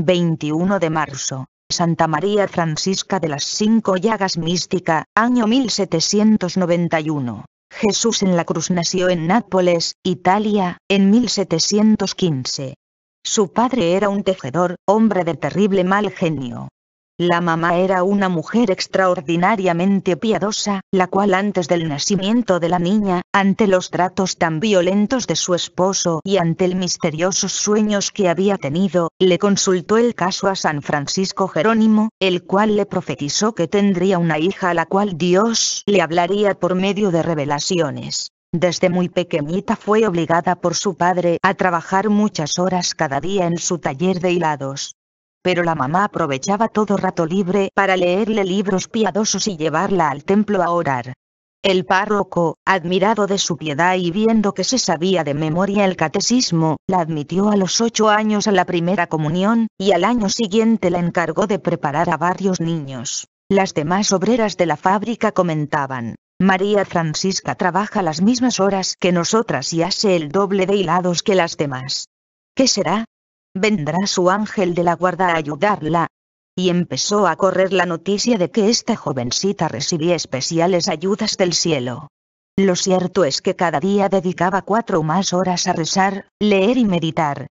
21 de marzo, Santa María Francisca de las Cinco Llagas Mística, año 1791. Jesús en la Cruz nació en Nápoles, Italia, en 1715. Su padre era un tejedor, hombre de terrible mal genio, la mamá era una mujer extraordinariamente piadosa, la cual antes del nacimiento de la niña, ante los tratos tan violentos de su esposo y ante el misteriosos sueños que había tenido, le consultó el caso a San Francisco Jerónimo, el cual le profetizó que tendría una hija a la cual Dios le hablaría por medio de revelaciones. Desde muy pequeñita fue obligada por su padre a trabajar muchas horas cada día en su taller de hilados pero la mamá aprovechaba todo rato libre para leerle libros piadosos y llevarla al templo a orar. El párroco, admirado de su piedad y viendo que se sabía de memoria el catecismo, la admitió a los ocho años a la primera comunión, y al año siguiente la encargó de preparar a varios niños. Las demás obreras de la fábrica comentaban, María Francisca trabaja las mismas horas que nosotras y hace el doble de hilados que las demás. ¿Qué será? vendrá su ángel de la guarda a ayudarla. Y empezó a correr la noticia de que esta jovencita recibía especiales ayudas del cielo. Lo cierto es que cada día dedicaba cuatro o más horas a rezar, leer y meditar.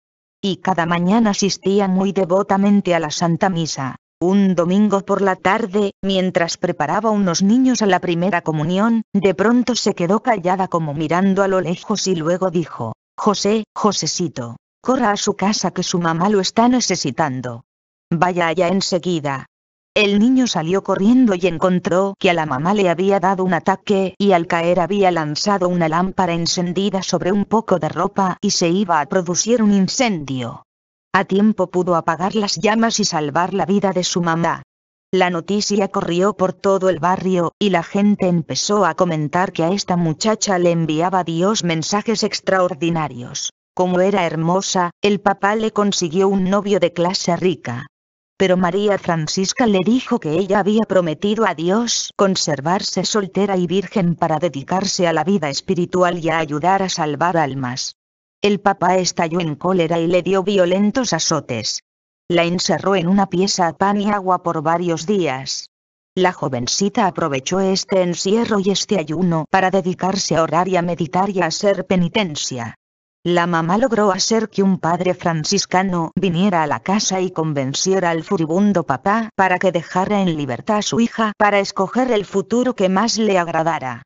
Y cada mañana asistía muy devotamente a la Santa Misa. Un domingo por la tarde, mientras preparaba unos niños a la primera comunión, de pronto se quedó callada como mirando a lo lejos y luego dijo, José, Josecito, Corra a su casa que su mamá lo está necesitando. Vaya allá enseguida. El niño salió corriendo y encontró que a la mamá le había dado un ataque y al caer había lanzado una lámpara encendida sobre un poco de ropa y se iba a producir un incendio. A tiempo pudo apagar las llamas y salvar la vida de su mamá. La noticia corrió por todo el barrio, y la gente empezó a comentar que a esta muchacha le enviaba Dios mensajes extraordinarios. Como era hermosa, el papá le consiguió un novio de clase rica. Pero María Francisca le dijo que ella había prometido a Dios conservarse soltera y virgen para dedicarse a la vida espiritual y a ayudar a salvar almas. El papá estalló en cólera y le dio violentos azotes. La encerró en una pieza a pan y agua por varios días. La jovencita aprovechó este encierro y este ayuno para dedicarse a orar y a meditar y a hacer penitencia. La mamá logró hacer que un padre franciscano viniera a la casa y convenciera al furibundo papá para que dejara en libertad a su hija para escoger el futuro que más le agradara.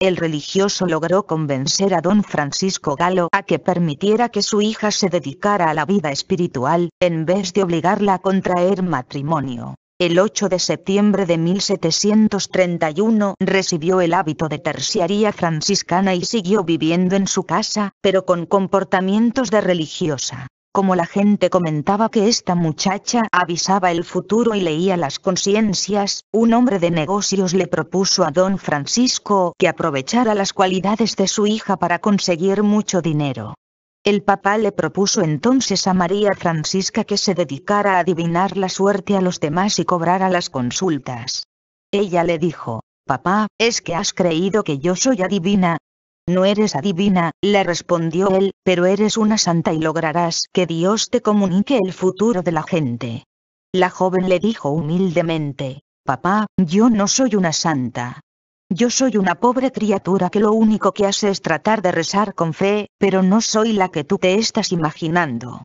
El religioso logró convencer a don Francisco Galo a que permitiera que su hija se dedicara a la vida espiritual, en vez de obligarla a contraer matrimonio. El 8 de septiembre de 1731 recibió el hábito de terciaría franciscana y siguió viviendo en su casa, pero con comportamientos de religiosa. Como la gente comentaba que esta muchacha avisaba el futuro y leía las conciencias, un hombre de negocios le propuso a don Francisco que aprovechara las cualidades de su hija para conseguir mucho dinero. El papá le propuso entonces a María Francisca que se dedicara a adivinar la suerte a los demás y cobrara las consultas. Ella le dijo, Papá, ¿es que has creído que yo soy adivina? No eres adivina, le respondió él, pero eres una santa y lograrás que Dios te comunique el futuro de la gente. La joven le dijo humildemente, Papá, yo no soy una santa. Yo soy una pobre criatura que lo único que hace es tratar de rezar con fe, pero no soy la que tú te estás imaginando.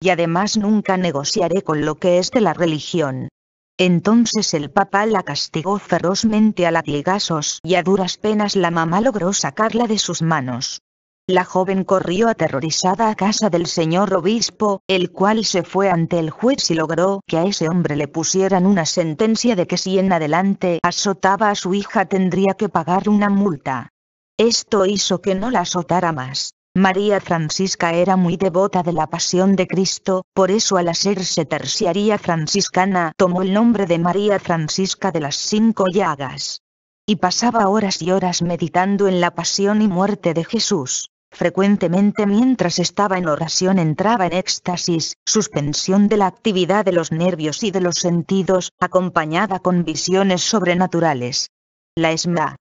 Y además nunca negociaré con lo que es de la religión. Entonces el papá la castigó ferozmente a latigazos y a duras penas la mamá logró sacarla de sus manos. La joven corrió aterrorizada a casa del señor obispo, el cual se fue ante el juez y logró que a ese hombre le pusieran una sentencia de que si en adelante azotaba a su hija tendría que pagar una multa. Esto hizo que no la azotara más. María Francisca era muy devota de la pasión de Cristo, por eso al hacerse terciaria franciscana tomó el nombre de María Francisca de las Cinco Llagas y pasaba horas y horas meditando en la pasión y muerte de Jesús. Frecuentemente mientras estaba en oración entraba en éxtasis, suspensión de la actividad de los nervios y de los sentidos, acompañada con visiones sobrenaturales. La Esma.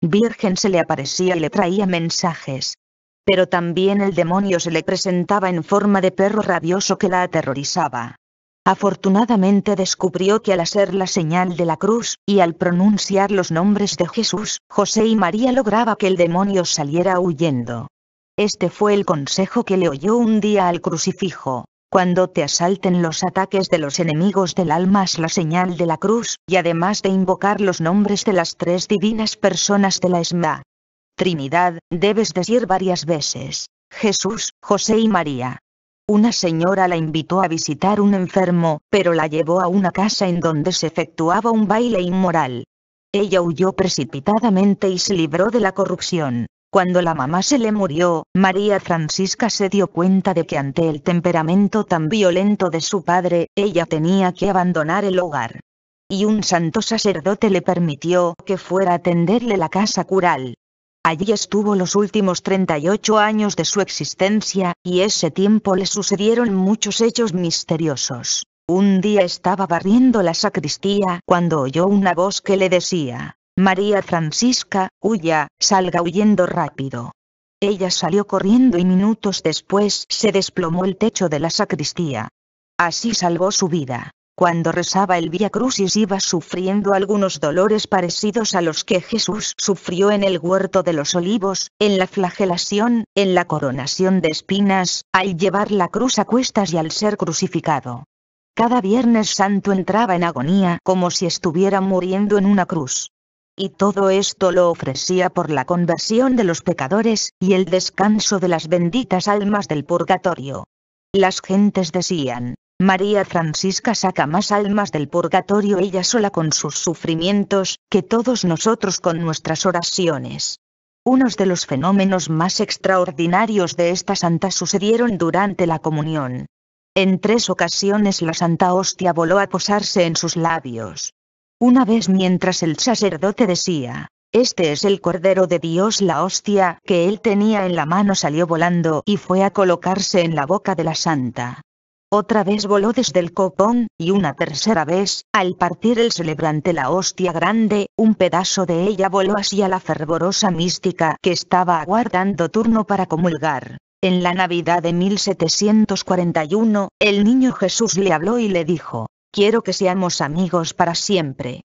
Virgen se le aparecía y le traía mensajes. Pero también el demonio se le presentaba en forma de perro rabioso que la aterrorizaba. Afortunadamente descubrió que al hacer la señal de la cruz, y al pronunciar los nombres de Jesús, José y María lograba que el demonio saliera huyendo. Este fue el consejo que le oyó un día al crucifijo. Cuando te asalten los ataques de los enemigos del alma es la señal de la cruz, y además de invocar los nombres de las tres divinas personas de la Esma. Trinidad, debes decir varias veces, Jesús, José y María. Una señora la invitó a visitar un enfermo, pero la llevó a una casa en donde se efectuaba un baile inmoral. Ella huyó precipitadamente y se libró de la corrupción. Cuando la mamá se le murió, María Francisca se dio cuenta de que ante el temperamento tan violento de su padre, ella tenía que abandonar el hogar. Y un santo sacerdote le permitió que fuera a atenderle la casa cural. Allí estuvo los últimos 38 años de su existencia, y ese tiempo le sucedieron muchos hechos misteriosos. Un día estaba barriendo la sacristía cuando oyó una voz que le decía, María Francisca, huya, salga huyendo rápido. Ella salió corriendo y minutos después se desplomó el techo de la sacristía. Así salvó su vida. Cuando rezaba el Via Crucis iba sufriendo algunos dolores parecidos a los que Jesús sufrió en el huerto de los olivos, en la flagelación, en la coronación de espinas, al llevar la cruz a cuestas y al ser crucificado. Cada Viernes Santo entraba en agonía como si estuviera muriendo en una cruz y todo esto lo ofrecía por la conversión de los pecadores, y el descanso de las benditas almas del purgatorio. Las gentes decían, María Francisca saca más almas del purgatorio ella sola con sus sufrimientos, que todos nosotros con nuestras oraciones. Unos de los fenómenos más extraordinarios de esta santa sucedieron durante la comunión. En tres ocasiones la santa hostia voló a posarse en sus labios. Una vez mientras el sacerdote decía, este es el Cordero de Dios la hostia que él tenía en la mano salió volando y fue a colocarse en la boca de la santa. Otra vez voló desde el copón, y una tercera vez, al partir el celebrante la hostia grande, un pedazo de ella voló hacia la fervorosa mística que estaba aguardando turno para comulgar. En la Navidad de 1741, el niño Jesús le habló y le dijo, Quiero que seamos amigos para siempre.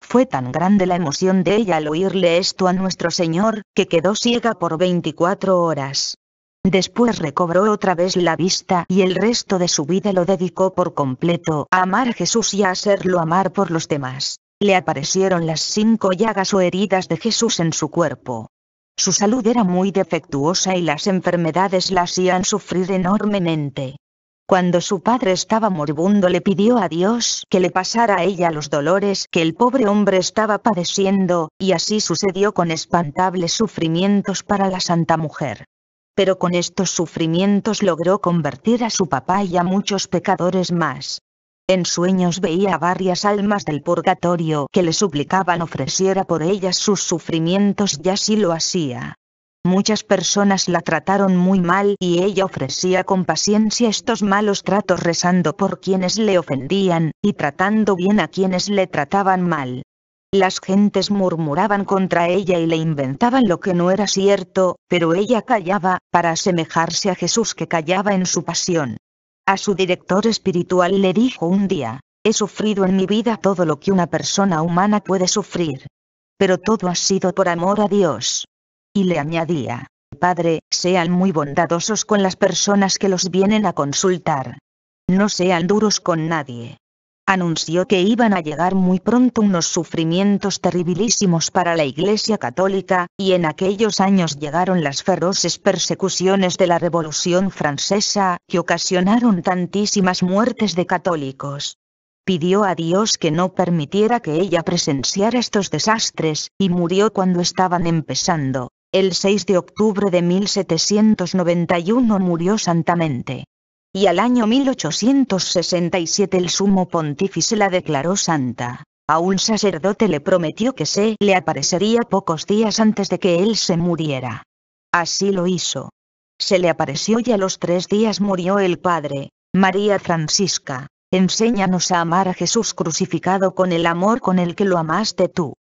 Fue tan grande la emoción de ella al oírle esto a nuestro Señor, que quedó ciega por 24 horas. Después recobró otra vez la vista y el resto de su vida lo dedicó por completo a amar a Jesús y a hacerlo amar por los demás. Le aparecieron las cinco llagas o heridas de Jesús en su cuerpo. Su salud era muy defectuosa y las enfermedades la hacían sufrir enormemente. Cuando su padre estaba moribundo le pidió a Dios que le pasara a ella los dolores que el pobre hombre estaba padeciendo, y así sucedió con espantables sufrimientos para la santa mujer. Pero con estos sufrimientos logró convertir a su papá y a muchos pecadores más. En sueños veía a varias almas del purgatorio que le suplicaban ofreciera por ellas sus sufrimientos y así lo hacía. Muchas personas la trataron muy mal y ella ofrecía con paciencia estos malos tratos rezando por quienes le ofendían, y tratando bien a quienes le trataban mal. Las gentes murmuraban contra ella y le inventaban lo que no era cierto, pero ella callaba, para asemejarse a Jesús que callaba en su pasión. A su director espiritual le dijo un día, he sufrido en mi vida todo lo que una persona humana puede sufrir. Pero todo ha sido por amor a Dios y le añadía, Padre, sean muy bondadosos con las personas que los vienen a consultar. No sean duros con nadie. Anunció que iban a llegar muy pronto unos sufrimientos terribilísimos para la Iglesia Católica, y en aquellos años llegaron las feroces persecuciones de la Revolución Francesa, que ocasionaron tantísimas muertes de católicos pidió a Dios que no permitiera que ella presenciara estos desastres, y murió cuando estaban empezando, el 6 de octubre de 1791 murió santamente. Y al año 1867 el sumo pontífice la declaró santa. A un sacerdote le prometió que se le aparecería pocos días antes de que él se muriera. Así lo hizo. Se le apareció y a los tres días murió el padre, María Francisca. Enséñanos a amar a Jesús crucificado con el amor con el que lo amaste tú.